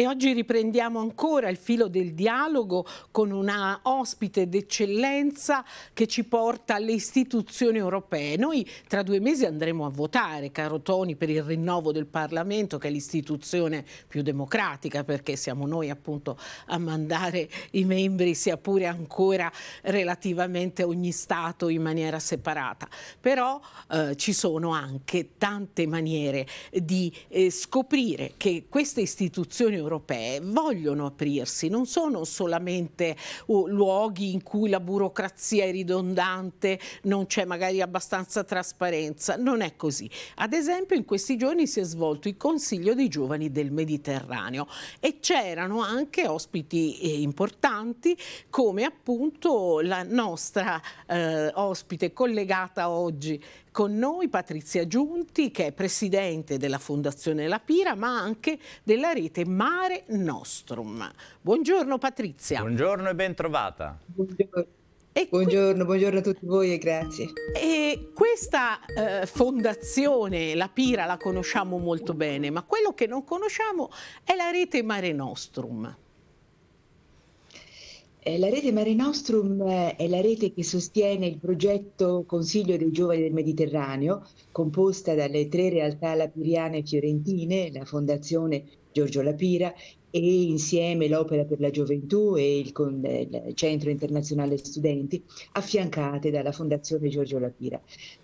E oggi riprendiamo ancora il filo del dialogo con una ospite d'eccellenza che ci porta alle istituzioni europee. Noi tra due mesi andremo a votare, caro Toni, per il rinnovo del Parlamento, che è l'istituzione più democratica, perché siamo noi appunto a mandare i membri, sia pure ancora relativamente ogni Stato in maniera separata. Però eh, ci sono anche tante maniere di eh, scoprire che queste istituzioni europee europee vogliono aprirsi, non sono solamente uh, luoghi in cui la burocrazia è ridondante, non c'è magari abbastanza trasparenza, non è così. Ad esempio in questi giorni si è svolto il Consiglio dei Giovani del Mediterraneo e c'erano anche ospiti eh, importanti come appunto la nostra eh, ospite collegata oggi con noi Patrizia Giunti che è presidente della Fondazione La Pira ma anche della rete Mare Mare Nostrum. Buongiorno Patrizia. Buongiorno e bentrovata. Buongiorno. E buongiorno, buongiorno, a tutti voi e grazie. E questa eh, fondazione, la Pira, la conosciamo molto bene, ma quello che non conosciamo è la rete Mare Nostrum. Eh, la rete Mare Nostrum eh, è la rete che sostiene il progetto Consiglio dei Giovani del Mediterraneo, composta dalle tre realtà lapiriane fiorentine, la Fondazione Giorgio Lapira e insieme l'Opera per la Gioventù e il, il Centro Internazionale Studenti, affiancate dalla Fondazione Giorgio Lapira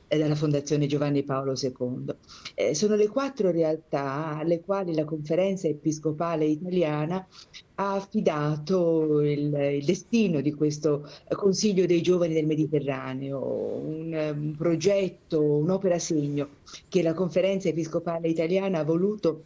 e eh, dalla Fondazione Giovanni Paolo II. Eh, sono le quattro realtà alle quali la Conferenza Episcopale Italiana ha affidato il, il destino di questo Consiglio dei Giovani del Mediterraneo, un, un progetto, un'opera segno che la Conferenza Episcopale Italiana ha voluto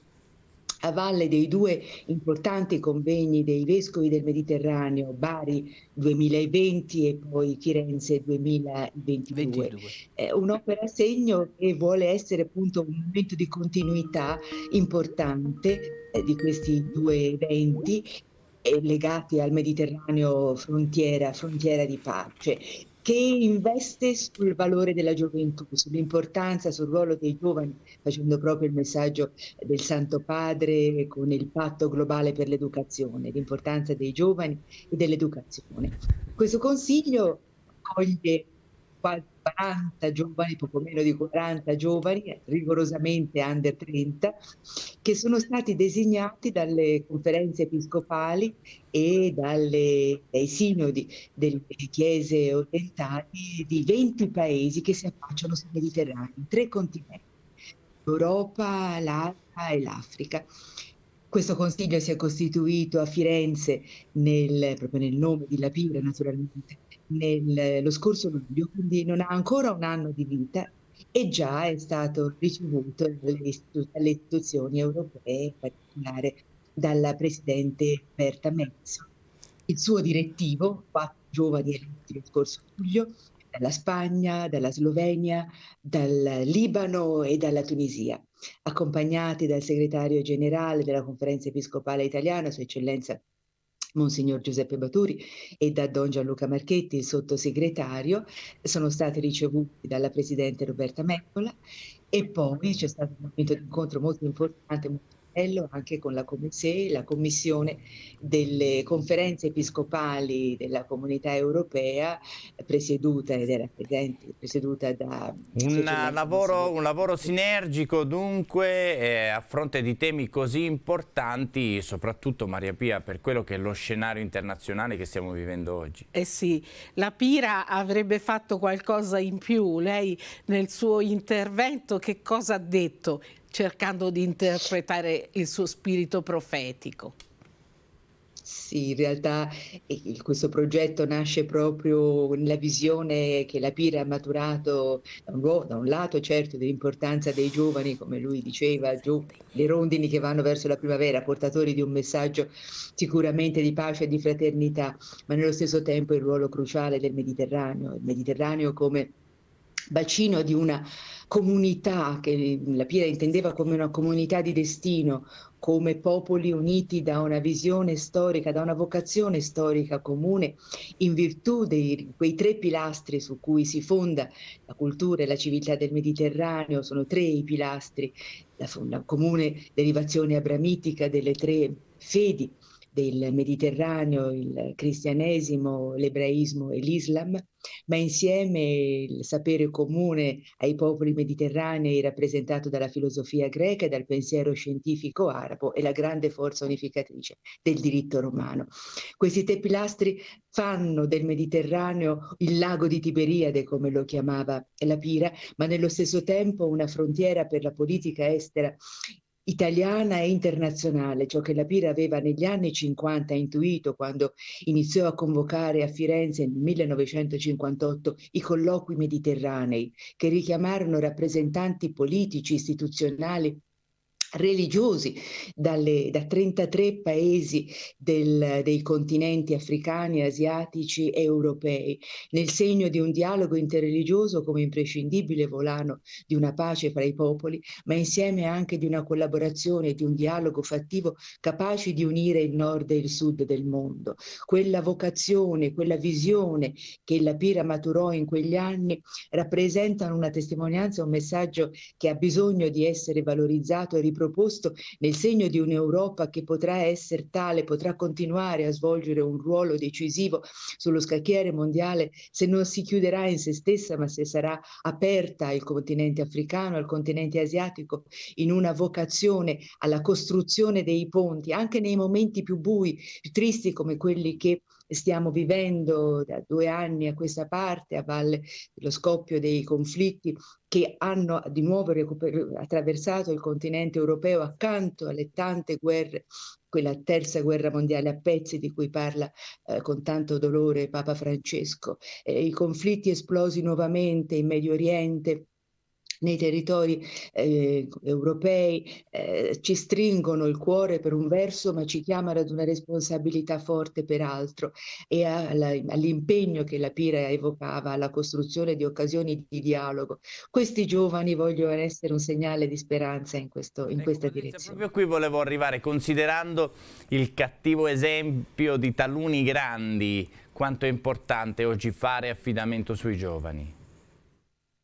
a valle dei due importanti convegni dei vescovi del Mediterraneo, Bari 2020 e poi Firenze 2022. È un'opera segno che vuole essere appunto un momento di continuità importante eh, di questi due eventi eh, legati al Mediterraneo frontiera, frontiera di pace che investe sul valore della gioventù, sull'importanza, sul ruolo dei giovani, facendo proprio il messaggio del Santo Padre con il patto globale per l'educazione, l'importanza dei giovani e dell'educazione. Questo consiglio accoglie quasi 40 giovani, poco meno di 40 giovani, rigorosamente under 30, che sono stati designati dalle conferenze episcopali e dalle, dai sinodi delle chiese orientali di 20 paesi che si affacciano sul Mediterraneo, in tre continenti, l'Europa, l'Asia e l'Africa. Questo consiglio si è costituito a Firenze nel, proprio nel nome di La Pira naturalmente nel, lo scorso luglio, quindi non ha ancora un anno di vita e già è stato ricevuto dalle, istu- dalle istituzioni europee, in particolare dalla Presidente Berta Mezzo. Il suo direttivo, quattro giovani eletti lo scorso luglio, dalla Spagna, dalla Slovenia, dal Libano e dalla Tunisia, accompagnati dal segretario generale della Conferenza Episcopale Italiana, Sua Eccellenza Monsignor Giuseppe Baturi e da Don Gianluca Marchetti, il sottosegretario, sono stati ricevuti dalla Presidente Roberta Meccola e poi c'è stato un momento di incontro molto importante, molto anche con la COMICE, la Commissione delle conferenze episcopali della comunità europea, eh, presieduta ed era presente, presieduta da... Un lavoro, un lavoro, sinergico dunque eh, a fronte di temi così importanti, soprattutto Maria Pia, per quello che è lo scenario internazionale che stiamo vivendo oggi. Eh sì, la Pira avrebbe fatto qualcosa in più, lei nel suo intervento che cosa ha detto? cercando di interpretare il suo spirito profetico. Sì, in realtà eh, questo progetto nasce proprio nella visione che la Pira ha maturato da un, da un lato certo dell'importanza dei giovani, come lui diceva, giù, le rondini che vanno verso la primavera, portatori di un messaggio sicuramente di pace e di fraternità, ma nello stesso tempo il ruolo cruciale del Mediterraneo, il Mediterraneo come bacino di una comunità che la Pira intendeva come una comunità di destino, come popoli uniti da una visione storica, da una vocazione storica comune, in virtù di quei tre pilastri su cui si fonda la cultura e la civiltà del Mediterraneo, sono tre i pilastri, la, la comune derivazione abramitica delle tre fedi del Mediterraneo, il cristianesimo, l'ebraismo e l'Islam, ma insieme il sapere comune ai popoli mediterranei rappresentato dalla filosofia greca e dal pensiero scientifico arabo e la grande forza unificatrice del diritto romano. Questi tre pilastri fanno del Mediterraneo il lago di Tiberiade, come lo chiamava la Pira, ma nello stesso tempo una frontiera per la politica estera italiana e internazionale, ciò che la Pira aveva negli anni 50 intuito quando iniziò a convocare a Firenze nel 1958 i colloqui mediterranei che richiamarono rappresentanti politici, istituzionali religiosi dalle, da 33 paesi del, dei continenti africani, asiatici e europei, nel segno di un dialogo interreligioso come imprescindibile volano di una pace fra i popoli, ma insieme anche di una collaborazione, di un dialogo fattivo capaci di unire il nord e il sud del mondo. Quella vocazione, quella visione che la Pira maturò in quegli anni rappresentano una testimonianza, un messaggio che ha bisogno di essere valorizzato e riproposto proposto nel segno di un'Europa che potrà essere tale, potrà continuare a svolgere un ruolo decisivo sullo scacchiere mondiale se non si chiuderà in se stessa, ma se sarà aperta al continente africano, al continente asiatico, in una vocazione alla costruzione dei ponti, anche nei momenti più bui, più tristi come quelli che stiamo vivendo da due anni a questa parte, a valle dello scoppio dei conflitti che hanno di nuovo recuper- attraversato il continente europeo accanto alle tante guerre quella terza guerra mondiale a pezzi di cui parla eh, con tanto dolore Papa Francesco, eh, i conflitti esplosi nuovamente in Medio Oriente, nei territori eh, europei, eh, ci stringono il cuore per un verso, ma ci chiamano ad una responsabilità forte per altro e alla, all'impegno che la Pira evocava alla costruzione di occasioni di dialogo. Questi giovani vogliono essere un segnale di speranza in, questo, in ecco, questa direzione. Proprio qui volevo arrivare, considerando il cattivo esempio di taluni grandi, quanto è importante oggi fare affidamento sui giovani?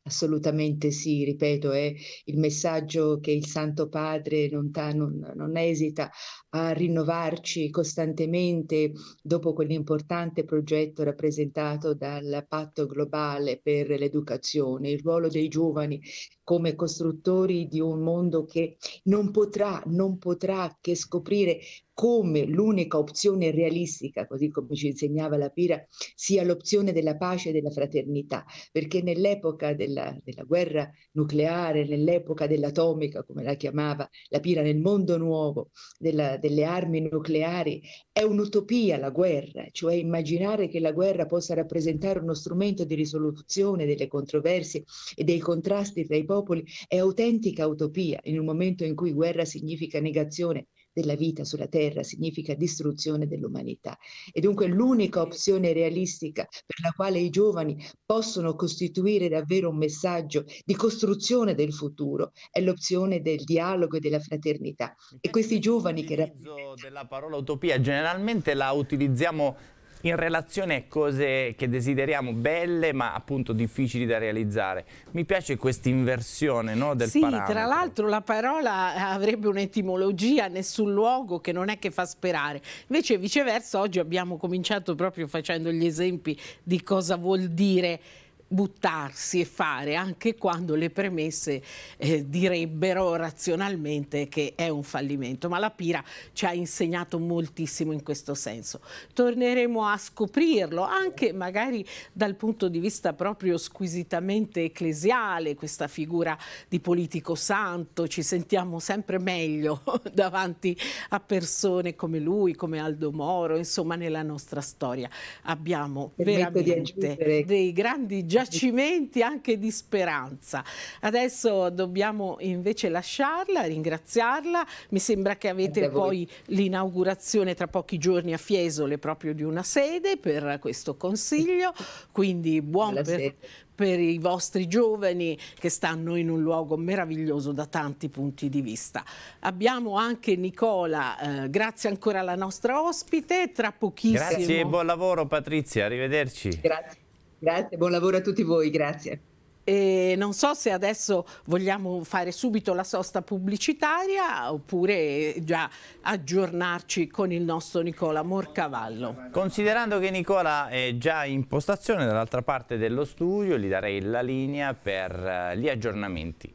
Assolutamente sì, ripeto, è il messaggio che il Santo Padre non, ta, non, non esita a rinnovarci costantemente dopo quell'importante progetto rappresentato dal patto globale per l'educazione. Il ruolo dei giovani come costruttori di un mondo che non potrà, non potrà che scoprire come l'unica opzione realistica, così come ci insegnava la Pira, sia l'opzione della pace e della fraternità, perché nell'epoca della, della guerra nucleare, nell'epoca dell'atomica, come la chiamava la Pira, nel mondo nuovo della, delle armi nucleari, è un'utopia la guerra, cioè immaginare che la guerra possa rappresentare uno strumento di risoluzione delle controversie e dei contrasti tra i popoli popoli è autentica utopia in un momento in cui guerra significa negazione della vita sulla terra, significa distruzione dell'umanità. E dunque l'unica opzione realistica per la quale i giovani possono costituire davvero un messaggio di costruzione del futuro è l'opzione del dialogo e della fraternità. E questi giovani che rappresentano... della parola utopia generalmente la utilizziamo in relazione a cose che desideriamo belle ma appunto difficili da realizzare. Mi piace questa inversione no, del sì, parametro. tra l'altro la parola avrebbe un'etimologia, nessun luogo che non è che fa sperare. Invece viceversa oggi abbiamo cominciato proprio facendo gli esempi di cosa vuol dire buttarsi e fare anche quando le premesse eh, direbbero razionalmente che è un fallimento ma la Pira ci ha insegnato moltissimo in questo senso torneremo a scoprirlo anche magari dal punto di vista proprio squisitamente ecclesiale questa figura di politico santo ci sentiamo sempre meglio davanti a persone come lui come Aldo Moro insomma nella nostra storia abbiamo veramente dei grandi giorni giacimenti anche di speranza. Adesso dobbiamo invece lasciarla, ringraziarla. Mi sembra che avete poi l'inaugurazione tra pochi giorni a Fiesole proprio di una sede per questo consiglio, quindi buon per, per i vostri giovani che stanno in un luogo meraviglioso da tanti punti di vista. Abbiamo anche Nicola, eh, grazie ancora alla nostra ospite, tra pochissimo. Grazie e buon lavoro Patrizia, arrivederci. Grazie. Grazie, buon lavoro a tutti voi, grazie. E non so se adesso vogliamo fare subito la sosta pubblicitaria oppure già aggiornarci con il nostro Nicola Morcavallo. Considerando che Nicola è già in postazione dall'altra parte dello studio, gli darei la linea per eh, gli aggiornamenti.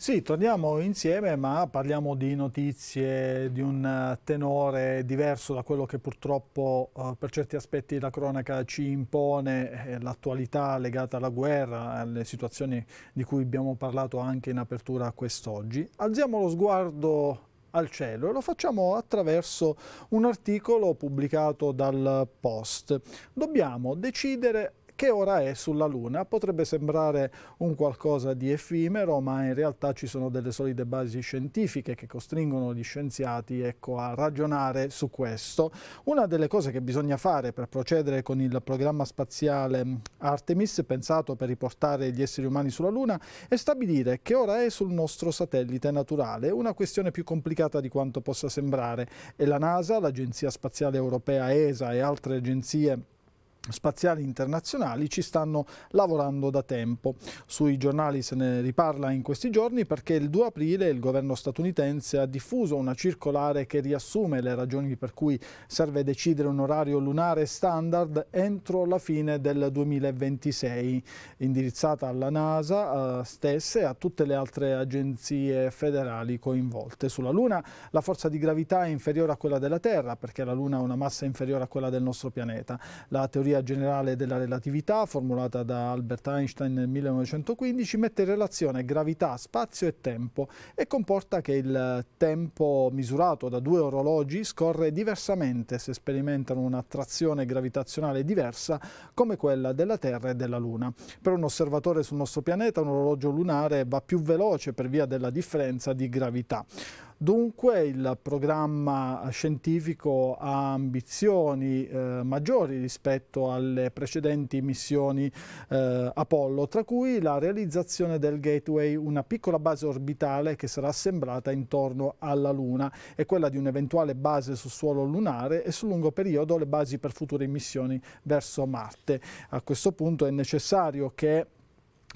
Sì, torniamo insieme ma parliamo di notizie di un eh, tenore diverso da quello che purtroppo eh, per certi aspetti la cronaca ci impone, eh, l'attualità legata alla guerra, alle situazioni di cui abbiamo parlato anche in apertura quest'oggi. Alziamo lo sguardo al cielo e lo facciamo attraverso un articolo pubblicato dal Post. Dobbiamo decidere che ora è sulla Luna. Potrebbe sembrare un qualcosa di effimero, ma in realtà ci sono delle solide basi scientifiche che costringono gli scienziati ecco, a ragionare su questo. Una delle cose che bisogna fare per procedere con il programma spaziale Artemis, pensato per riportare gli esseri umani sulla Luna, è stabilire che ora è sul nostro satellite naturale, una questione più complicata di quanto possa sembrare. E la NASA, l'Agenzia Spaziale Europea ESA e altre agenzie spaziali internazionali ci stanno lavorando da tempo. Sui giornali se ne riparla in questi giorni perché il 2 aprile il governo statunitense ha diffuso una circolare che riassume le ragioni per cui serve decidere un orario lunare standard entro la fine del 2026, indirizzata alla NASA eh, stessa e a tutte le altre agenzie federali coinvolte. Sulla Luna la forza di gravità è inferiore a quella della Terra perché la Luna ha una massa inferiore a quella del nostro pianeta. La teoria teoria generale della relatività, formulata da Albert Einstein nel 1915, mette in relazione gravità, spazio e tempo e comporta che il tempo misurato da due orologi scorre diversamente se sperimentano un'attrazione gravitazionale diversa come quella della Terra e della Luna. Per un osservatore sul nostro pianeta un orologio lunare va più veloce per via della differenza di gravità. Dunque il programma scientifico ha ambizioni eh, maggiori rispetto alle precedenti missioni eh, Apollo, tra cui la realizzazione del Gateway, una piccola base orbitale che sarà assemblata intorno alla Luna e quella di un'eventuale base sul suolo lunare e sul lungo periodo le basi per future missioni verso Marte. A questo punto è necessario che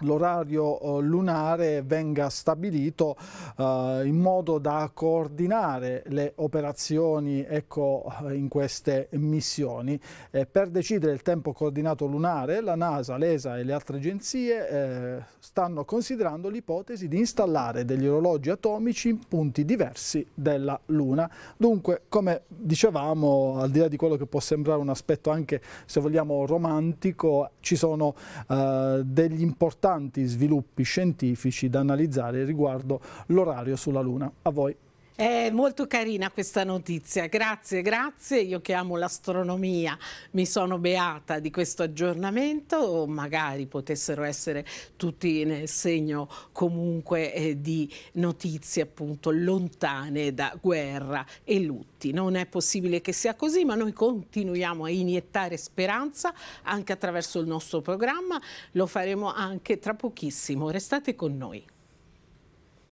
l'orario eh, lunare venga stabilito eh, in modo da coordinare le operazioni ecco, eh, in queste missioni. Eh, per decidere il tempo coordinato lunare la NASA, l'ESA e le altre agenzie eh, stanno considerando l'ipotesi di installare degli orologi atomici in punti diversi della Luna. Dunque, come dicevamo, al di là di quello che può sembrare un aspetto anche se vogliamo romantico, ci sono eh, degli importanti importanti sviluppi scientifici da analizzare riguardo l'orario sulla Luna. A voi. È molto carina questa notizia, grazie, grazie. Io che amo l'astronomia mi sono beata di questo aggiornamento, magari potessero essere tutti nel segno comunque eh, di notizie appunto lontane da guerra e lutti. Non è possibile che sia così, ma noi continuiamo a iniettare speranza anche attraverso il nostro programma, lo faremo anche tra pochissimo. Restate con noi.